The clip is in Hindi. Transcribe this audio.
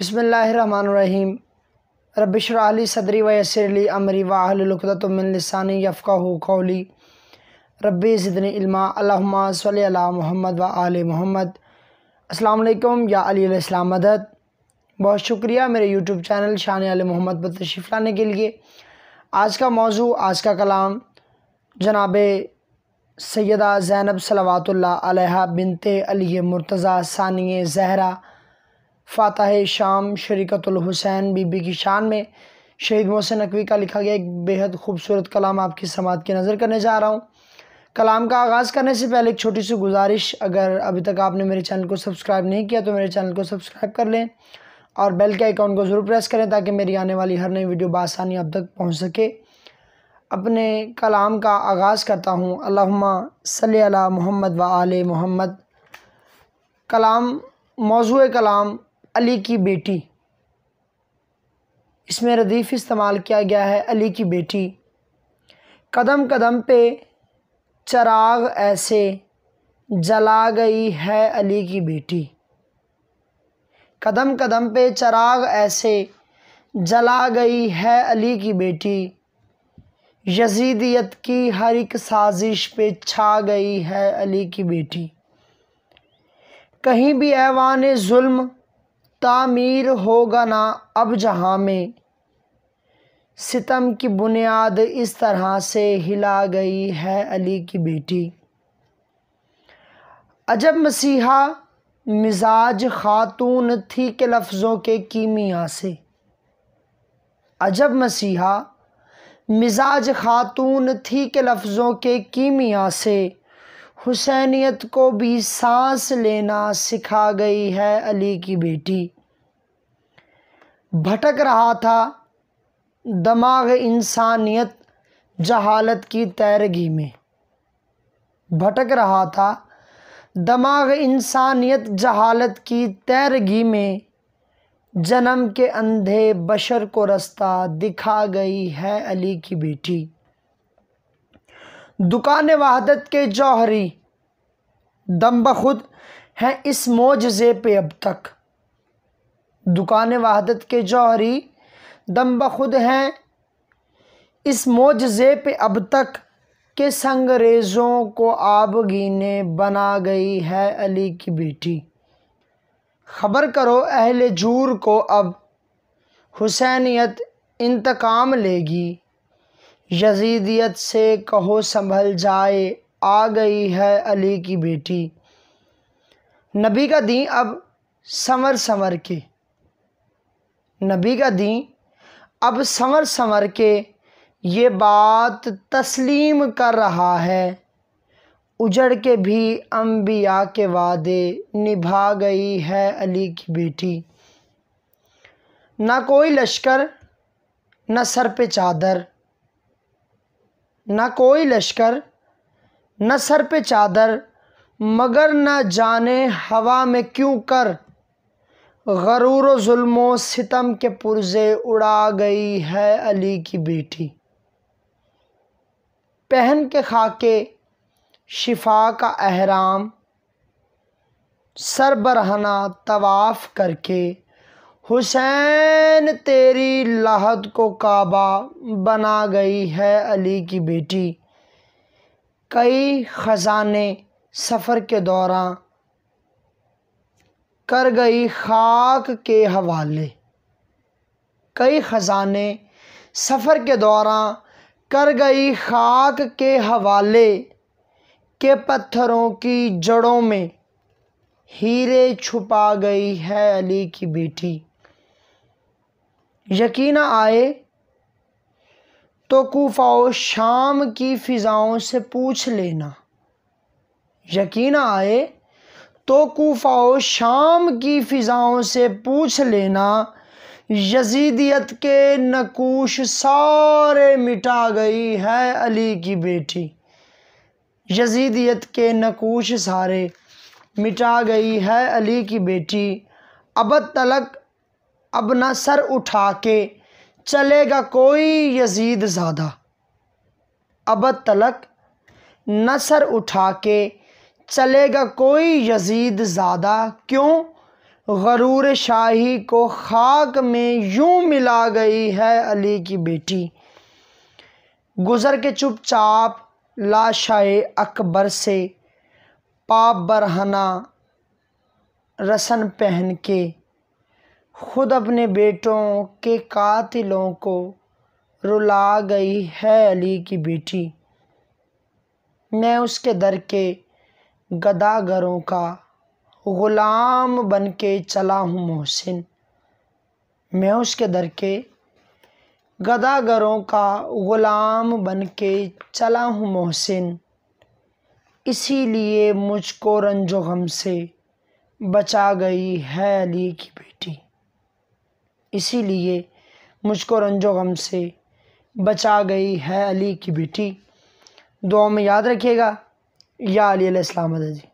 बसमीम रबिशराली सदरी वसरली अमरी वाहलतमिलसानी यफ़ा कौली रबी ज़दन इल्मा सल मोहम्मद व आल मोहम्मद अस्सलाम या अली इस्लाम मदद बहुत शुक्रिया मेरे यूट्यूब चैनल शान आल मोहम्मद पर तशरीफ़ लाने के लिए आज का मौजू आज का कलाम जनाब सैदा ज़ैनब सलावात बिनते अली मुर्तज़ा सानिय जहरा फ़ातह शाम शरीकतुल हुसैन बीबी की शान में शहीद मोहसिन नकवी का लिखा गया एक बेहद खूबसूरत कलाम आपकी समात की नज़र करने जा रहा हूँ कलाम का आगाज़ करने से पहले एक छोटी सी गुजारिश अगर अभी तक आपने मेरे चैनल को सब्सक्राइब नहीं किया तो मेरे चैनल को सब्सक्राइब कर लें और बेल के आइकॉन को ज़रूर प्रेस करें ताकि मेरी आने वाली हर नई वीडियो बसानी अब तक पहुँच सके अपने कलाम का आगाज़ करता हूँ अल्लाहुम्मा सल्ली अला मोहम्मद व आल मोहम्मद कलाम मौजू कलाम अली की बेटी इसमें रदीफ़ इस्तेमाल किया गया है अली की बेटी कदम कदम पे चराग ऐसे जला गई है अली की बेटी कदम कदम पे चराग ऐसे जला गई है अली की बेटी यजीदियत की हर एक साजिश पे छा गई है अली की बेटी कहीं भी ऐवान जुल्म तामीर होगा ना अब जहाँ में सितम की बुनियाद इस तरह से हिला गई है अली की बेटी अजब मसीहा मिजाज खातून थी के लफ्ज़ों के कीमिया से अजब मसीहा मिजाज खातून थी के लफ्ज़ों के कीमिया से हुसैनियत को भी सांस लेना सिखा गई है अली की बेटी भटक रहा था दमाग इंसानियत जहालत की तैरगी में भटक रहा था दमाग इंसानियत जहालत की तैरगी में जन्म के अंधे बशर को रास्ता दिखा गई है अली की बेटी दुकान वहादत के जौहरी दम बखुद हैं इस मोजे पे अब तक दुकान वहादत के जौहरी दम बखुद हैं इस मोजे पे अब तक के संगरेज़ों को आबगीने बना गई है अली की बेटी खबर करो अहल जूर को अब हुसैनियत इंतकाम लेगी यजीदियत से कहो संभल जाए आ गई है अली की बेटी नबी का दी अब समर समर के नबी का दी अब समर समर के ये बात तस्लीम कर रहा है उजड़ के भी अम्बिया के वादे निभा गई है अली की बेटी ना कोई लश्कर न सर पे चादर न कोई लश्कर न सर पे चादर मगर न जाने हवा में क्यों कर गरूर जुल्मों सितम के पुरजे उड़ा गई है अली की बेटी पहन के खाके शिफा का अहराम सरबरहना तवाफ़ करके हुसैन तेरी लाहत को काबा बना गई है अली की बेटी कई ख़जाने सफ़र के दौरान कर गई खाक के हवाले कई ख़जाने सफ़र के दौरान कर गई खाक के हवाले के पत्थरों की जड़ों में हीरे छुपा गई है अली की बेटी यकीन आए तो कोफाओ शाम की फ़िज़ाओं से पूछ लेना यकीन आए तो कोफाओ शाम की फ़िज़ाओं से पूछ लेना यजीदियत के नकूश सारे मिटा गई है अली की बेटी यजीदियत के नकूश सारे मिटा गई है अली की बेटी अब तलक अब ना सर उठा के चलेगा कोई यजीद ज़्यादा अब तलक न सर उठा के चलेगा कोई यजीद ज़्यादा क्यों गरूर शाही को खाक में यूं मिला गई है अली की बेटी गुज़र के चुपचाप लाशाए अकबर से पाप बरहना रसन पहन के खुद अपने बेटों के कातिलों को रुला गई है अली की बेटी मैं उसके दर के गदागरों का ग़ुलाम बन के चला हूँ मोहसिन मैं उसके दर के गदागरों का ग़ुलाम बन के चला हूँ मोहसिन इसीलिए मुझको रंजो गम से बचा गई है अली की बेटी इसीलिए मुझको रंजो गम से बचा गई है अली की बेटी दुआ में याद रखिएगा या अली अलैहिस्सलाम जी